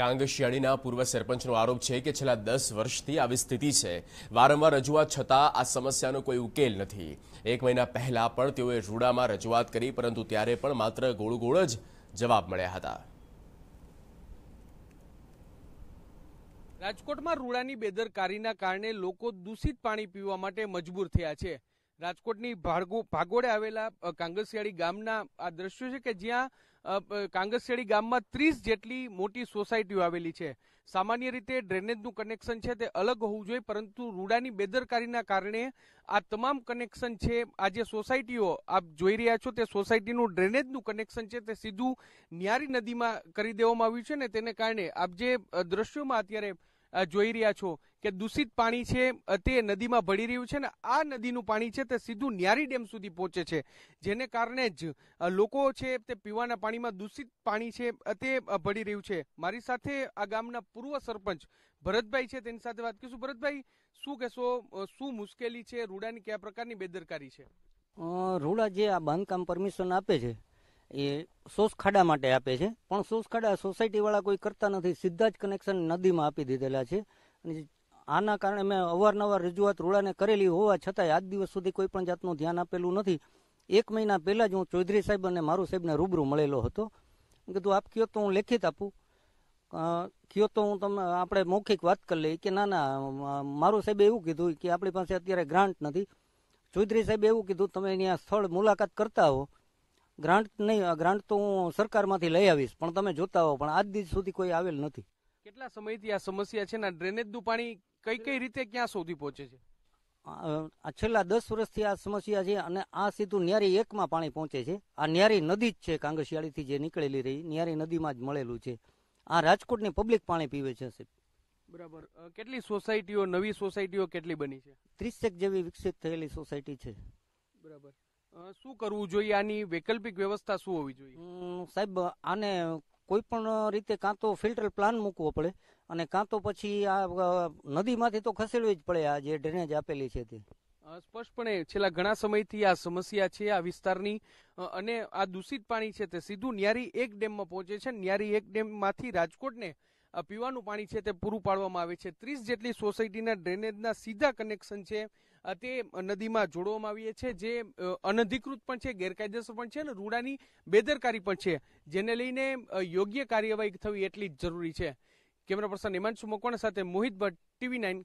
કાંગશિયાળીના પૂર્વ સરપંચનો આરોપ છે કે છેલ્લા દસ વર્ષથી આવી સ્થિતિ છે વારંવાર રજૂઆત છતાં આ સમસ્યાનો કોઈ ઉકેલ નથી એક મહિના પહેલાં પણ તેઓએ રૂડામાં રજૂઆત કરી પરંતુ ત્યારે પણ માત્ર ગોળગોળ જ જવાબ મળ્યા હતા રાજકોટમાં રૂડાની બેદરકારીના કારણે લોકો દૂષિત પાણી પીવા માટે મજબૂર થયા છે રાજકોટની ભાર્ગો ભાગોડે આવેલા કાંગસિયાળી ગામના આ દ્રશ્યો છે કે જ્યાં કાંગસિયાળી ગામમાં ત્રીસ જેટલી મોટી સોસાયટીઓ આવેલી છે સામાન્ય રીતે ડ્રેનેજનું કનેક્શન છે તે અલગ હોવું જોઈએ પરંતુ રૂડાની બેદરકારીના કારણે આ તમામ કનેક્શન છે આ જે સોસાયટીઓ આપ જોઈ રહ્યા છો તે સોસાયટીનું ડ્રેનેજનું કનેક્શન છે તે સીધું ન્યારી નદીમાં કરી દેવામાં આવ્યું છે ને તેને કારણે આપ જે દ્રશ્યોમાં અત્યારે જોઈ રહ્યા છો કે દૂષિત પાણી છે તે નદીમાં ભળી રહ્યું છે ને આ નદીનું પાણી છે તે સીધું ન્યારી ડેમ સુધી પહોંચે છે જેને કારણે જ લોકો છે તે પીવાના પાણીમાં દૂષિત પાણી છે તે ભળી રહ્યું છે મારી સાથે આ ગામના પૂર્વ સરપંચ ભરતભાઈ છે તેની સાથે વાત કરીશું ભરતભાઈ શું કહેશો શું મુશ્કેલી છે રૂડાની કયા પ્રકારની બેદરકારી છે રૂડા જે આ બાંધકામ પરમિશન આપે છે એ સોસખાડા માટે આપે છે પણ સોસખાડા સોસાયટીવાળા કોઈ કરતા નથી સીધા જ કનેક્શન નદીમાં આપી દીધેલા છે અને આના કારણે મેં અવારનવાર રજૂઆત રૂડાને કરેલી હોવા છતાંય આજ દિવસ સુધી કોઈ પણ જાતનું ધ્યાન આપેલું નથી એક મહિના પહેલાં જ હું ચૌધરી સાહેબ અને મારું સાહેબને રૂબરૂ મળેલો હતો કીધું આપ કયો તો હું લેખિત આપું કયો તો હું તમે આપણે મૌખિક વાત કરી લઈ કે ના ના મારું સાહેબે એવું કીધું કે આપણી પાસે અત્યારે ગ્રાન્ટ નથી ચૌધરી સાહેબે એવું કીધું તમે અહીંયા સ્થળ મુલાકાત કરતા હો ગ્રાન્ટ નહીં ગ્રાન્ટ તો હું સરકારમાંથી લઈ આવીશ પણ તમે જોતા હો પણ આજ દિવસ સુધી કોઈ આવેલ નથી કેટલા સમયથી આ સમસ્યા છે ને ડ્રેનેજનું પાણી કઈ કઈ રીતે ક્યાં સુધી પહોંચે છે આ છેલ્લા દસ વર્ષથી આ સમસ્યા છે અને આ સીધું ન્યારી એકમાં પાણી પહોંચે છે આ ન્યારી નદી જ છે કાંગશિયાળીથી જે નીકળેલી રહી ન્યારી નદીમાં જ મળેલું છે આ રાજકોટની પબ્લિક પાણી પીવે છે બરાબર કેટલી સોસાયટીઓ નવી સોસાયટીઓ કેટલી બની છે ત્રીસેક જેવી વિકસિત થયેલી સોસાયટી છે બરાબર શું કરવું જોઈએ આની વૈકલ્પિક વ્યવસ્થા શું હોવી જોઈએ સાહેબ આને કોઈ પણ રીતે કાં તો ફિલ્ટર પ્લાન મૂકવો પડે અને કાં તો પછી આ નદીમાંથી તો ખસેડવી જ પડે આ જે ડ્રેનેજ આપેલી છે તે સ્પષ્ટપણે છેલ્લા ઘણા સમયથી આ સમસ્યા છે આ વિસ્તારની અને આ દૂષિત પાણી છે તે સીધું ન્યારી એક ડેમમાં પહોંચે છે ન્યારી એક ડેમમાંથી રાજકોટને પીવાનું પાણી છે તે પૂરું પાડવામાં આવે છે ત્રીસ જેટલી સોસાયટીના ડ્રેનેજના સીધા કનેક્શન છે તે નદીમાં જોડવામાં આવીએ છે જે અનધિકૃત પણ છે ગેરકાયદેસર પણ છે અને રૂડાની બેદરકારી પણ છે જેને લઈને યોગ્ય કાર્યવાહી થવી એટલી જ જરૂરી છે કેમેરા પર્સન હિમાંશુ મકવાણા સાથે મોહિત ભટ્ટ ટીવી નાઇન